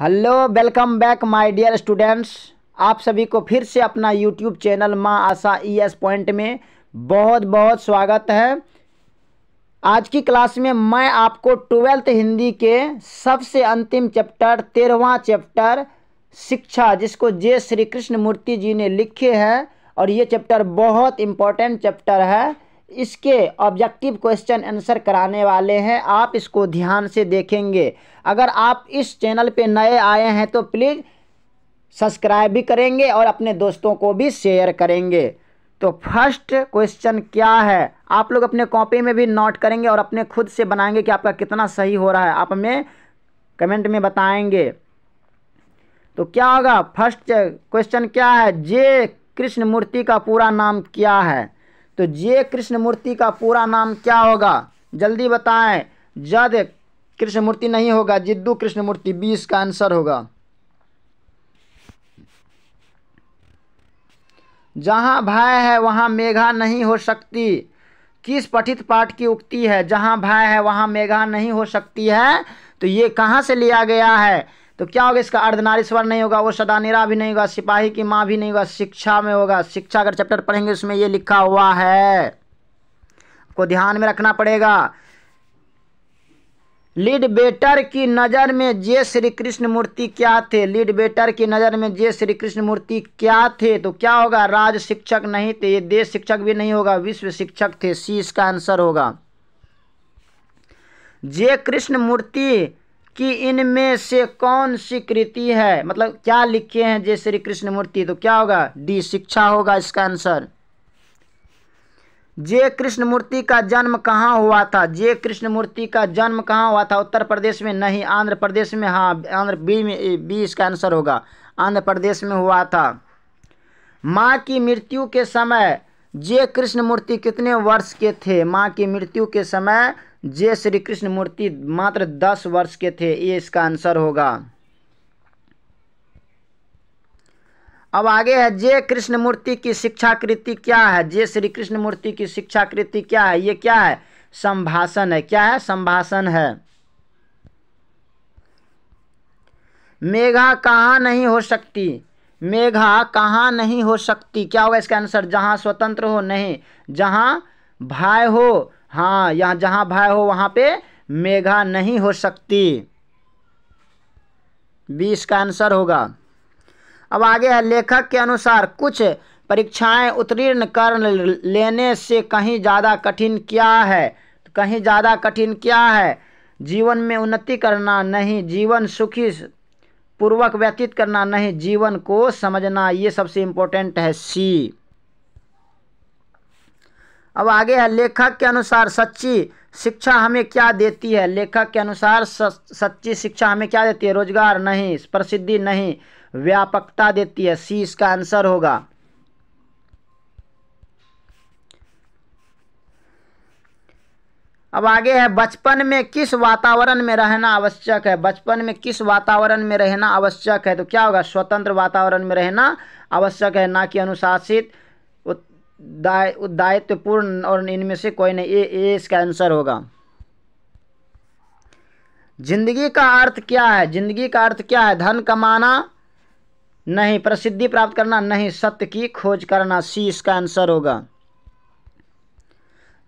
hello welcome back my dear students आप सभी को फिर से अपना यूट्यूब चैनल माँ आशा ई एस पॉइंट में बहुत बहुत स्वागत है आज की क्लास में मैं आपको ट्वेल्थ हिंदी के सबसे अंतिम चैप्टर तेरहवा चैप्टर शिक्षा जिसको जय श्री कृष्ण मूर्ति जी ने लिखे हैं और ये चैप्टर बहुत इम्पोर्टेंट चैप्टर है इसके ऑब्जेक्टिव क्वेश्चन आंसर कराने वाले हैं आप इसको ध्यान से देखेंगे अगर आप इस चैनल पे नए आए हैं तो प्लीज़ सब्सक्राइब भी करेंगे और अपने दोस्तों को भी शेयर करेंगे तो फर्स्ट क्वेश्चन क्या है आप लोग अपने कॉपी में भी नोट करेंगे और अपने खुद से बनाएंगे कि आपका कितना सही हो रहा है आप हमें कमेंट में बताएंगे तो क्या होगा फर्स्ट क्वेश्चन क्या है जे कृष्ण मूर्ति का पूरा नाम क्या है तो जे कृष्णमूर्ति का पूरा नाम क्या होगा जल्दी बताएं जद कृष्णमूर्ति नहीं होगा जिद्दू कृष्णमूर्ति बीस का आंसर होगा जहां भय है वहां मेघा नहीं हो सकती किस पठित पाठ की उक्ति है जहां भय है वहां मेघा नहीं हो सकती है तो ये कहां से लिया गया है तो क्या होगा इसका अर्धनारीश्वर नहीं होगा वो निरा भी नहीं होगा सिपाही की माँ भी नहीं होगा शिक्षा में होगा शिक्षा अगर चैप्टर पढ़ेंगे उसमें ये लिखा हुआ है को ध्यान में रखना पड़ेगा लीड बेटर की नज़र में जय श्री कृष्ण मूर्ति क्या थे लीड बेटर की नज़र में जय श्री कृष्ण मूर्ति क्या थे तो क्या होगा राज शिक्षक नहीं थे ये देश शिक्षक भी नहीं होगा विश्व शिक्षक थे सी इसका आंसर होगा जय कृष्ण मूर्ति कि इनमें से कौन सी कृति है मतलब क्या लिखे हैं जय श्री कृष्ण मूर्ति तो क्या होगा डी शिक्षा होगा इसका आंसर जय कृष्ण मूर्ति का जन्म कहाँ हुआ था जय कृष्ण मूर्ति का जन्म कहाँ हुआ था उत्तर प्रदेश में नहीं आंध्र प्रदेश में हाँ आंध्र बी में बी इसका आंसर होगा आंध्र प्रदेश में हुआ था माँ की मृत्यु के समय जे कृष्ण मूर्ति कितने वर्ष के थे माँ की मृत्यु के समय जे श्री कृष्ण मूर्ति मात्र दस वर्ष के थे ये इसका आंसर होगा अब आगे है जे कृष्ण मूर्ति की शिक्षा कृति क्या है जे श्री कृष्ण मूर्ति की शिक्षा कृति क्या है ये क्या है संभाषण है क्या है संभाषण है मेघा कहाँ नहीं हो सकती मेघा कहाँ नहीं हो सकती क्या होगा इसका आंसर जहाँ स्वतंत्र हो नहीं जहाँ भाई हो हाँ यहाँ जहाँ भाई हो वहाँ पे मेघा नहीं हो सकती बी इसका आंसर होगा अब आगे है लेखक के अनुसार कुछ परीक्षाएं उत्तीर्ण कर लेने से कहीं ज़्यादा कठिन क्या है कहीं ज़्यादा कठिन क्या है जीवन में उन्नति करना नहीं जीवन सुखी पूर्वक व्यतीत करना नहीं जीवन को समझना ये सबसे इम्पोर्टेंट है सी अब आगे है लेखक के अनुसार सच्ची शिक्षा हमें क्या देती है लेखक के अनुसार सच्ची शिक्षा हमें क्या देती है रोजगार नहीं प्रसिद्धि नहीं व्यापकता देती है सी इसका आंसर होगा अब आगे है बचपन में किस वातावरण में रहना आवश्यक है बचपन में किस वातावरण में रहना आवश्यक है तो क्या होगा स्वतंत्र वातावरण में रहना आवश्यक है ना कि अनुशासित दायित्वपूर्ण और इनमें से कोई नहीं ये ये इसका आंसर होगा जिंदगी का अर्थ क्या है जिंदगी का अर्थ क्या है धन कमाना नहीं प्रसिद्धि प्राप्त करना नहीं सत्य की खोज करना सी इसका आंसर होगा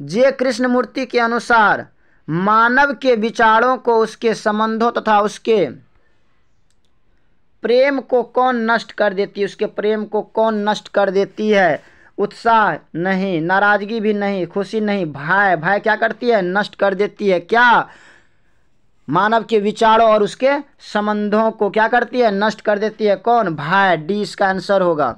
जे कृष्णमूर्ति के अनुसार मानव के विचारों को उसके संबंधों तथा उसके प्रेम को कौन नष्ट कर देती है उसके प्रेम को कौन नष्ट कर देती है उत्साह नहीं नाराजगी भी नहीं खुशी नहीं भय भय क्या करती है नष्ट कर देती है क्या मानव के विचारों और उसके संबंधों को क्या करती है नष्ट कर देती है कौन भय डी इसका आंसर होगा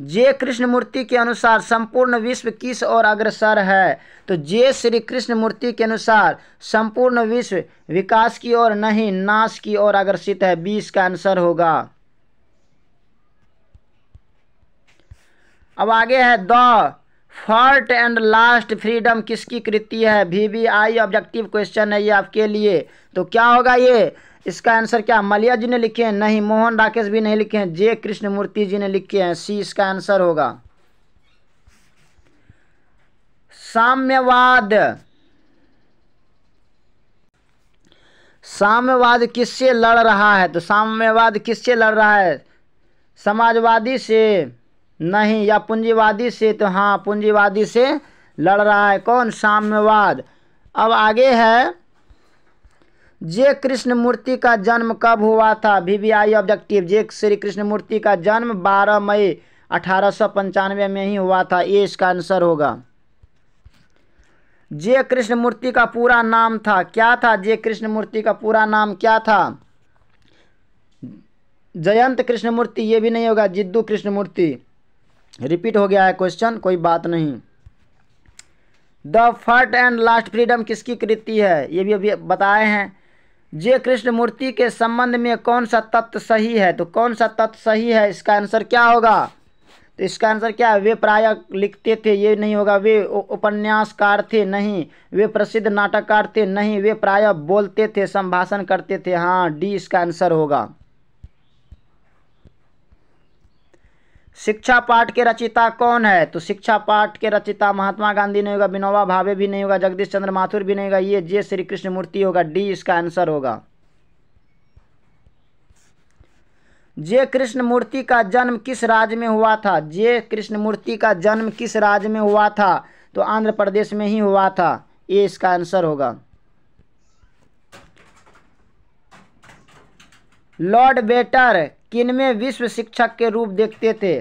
जे कृष्णमूर्ति के अनुसार संपूर्ण विश्व किस और अग्रसर है तो जे श्री कृष्णमूर्ति के अनुसार संपूर्ण विश्व विकास की ओर नहीं नाश की ओर अग्रसित है बीस का आंसर होगा अब आगे है the first and last freedom किसकी कृति है वीवीआई ऑब्जेक्टिव क्वेश्चन है ये आपके लिए तो क्या होगा ये इसका आंसर क्या मलिया जी ने लिखे हैं नहीं मोहन राकेश भी नहीं लिखे हैं जे कृष्णमूर्ति जी ने लिखे हैं सी इसका आंसर होगा साम्यवाद साम्यवाद किससे लड़ रहा है तो साम्यवाद किससे लड़ रहा है समाजवादी से नहीं या पूंजीवादी से तो हाँ पूंजीवादी से लड़ रहा है कौन साम्यवाद अब आगे है जे कृष्ण मूर्ति का जन्म कब हुआ था VVI objective J Shri Krishnamurti का जन्म 12 मई अठारह में ही हुआ था ये इसका आंसर होगा जे कृष्ण मूर्ति का पूरा नाम था क्या था जे कृष्ण मूर्ति का पूरा नाम क्या था जयंत कृष्ण मूर्ति ये भी नहीं होगा जिद्दू कृष्ण मूर्ति रिपीट हो गया है क्वेश्चन कोई बात नहीं द फर्ट एंड लास्ट फ्रीडम किसकी कृति है ये भी अभी बताए हैं जे कृष्ण मूर्ति के संबंध में कौन सा तत्व सही है तो कौन सा तत्व सही है इसका आंसर क्या होगा तो इसका आंसर क्या है वे प्राय लिखते थे ये नहीं होगा वे उपन्यासकार थे नहीं वे प्रसिद्ध नाटककार थे नहीं वे प्राय बोलते थे संभाषण करते थे हाँ डी इसका आंसर होगा शिक्षा पाठ के रचिता कौन है तो शिक्षा पाठ के रचिता महात्मा गांधी नहीं होगा विनोबा भावे भी नहीं होगा जगदीश चंद्र माथुर भी नहीं होगा ये जे श्री कृष्ण मूर्ति होगा डी इसका आंसर होगा जे कृष्ण मूर्ति का जन्म किस राज्य में हुआ था जे कृष्ण मूर्ति का जन्म किस राज्य में हुआ था तो आंध्र प्रदेश में ही हुआ था ये इसका आंसर होगा लॉर्ड बेटर किन में विश्व शिक्षक के रूप देखते थे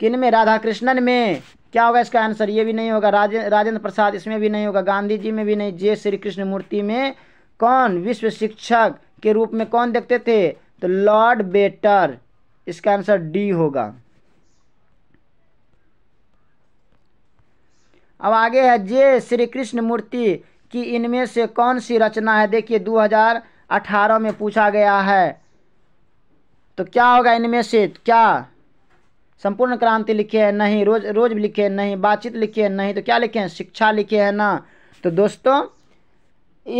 किन में राधा कृष्णन में क्या होगा इसका आंसर ये भी नहीं होगा राजे राजेंद्र प्रसाद इसमें भी नहीं होगा गांधी जी में भी नहीं जय श्री कृष्ण मूर्ति में कौन विश्व शिक्षक के रूप में कौन देखते थे तो लॉर्ड बेटर इसका आंसर डी होगा अब आगे है जय श्री कृष्ण मूर्ति की इनमें से कौन सी रचना है देखिए 2018 में पूछा गया है तो क्या होगा इनमें से क्या संपूर्ण क्रांति लिखे हैं नहीं रोज रोज लिखे हैं नहीं बातचीत लिखे हैं नहीं तो क्या लिखे हैं शिक्षा लिखे हैं ना तो दोस्तों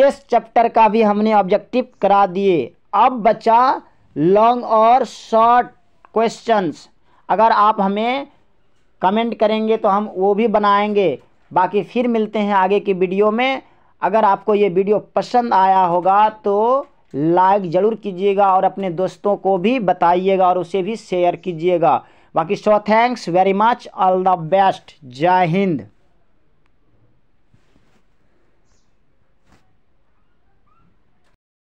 इस चैप्टर का भी हमने ऑब्जेक्टिव करा दिए अब बचा लॉन्ग और शॉर्ट क्वेश्चंस अगर आप हमें कमेंट करेंगे तो हम वो भी बनाएंगे बाकी फिर मिलते हैं आगे की वीडियो में अगर आपको ये वीडियो पसंद आया होगा तो लाइक ज़रूर कीजिएगा और अपने दोस्तों को भी बताइएगा और उसे भी शेयर कीजिएगा बाकी so thanks very much all the best Jai Hind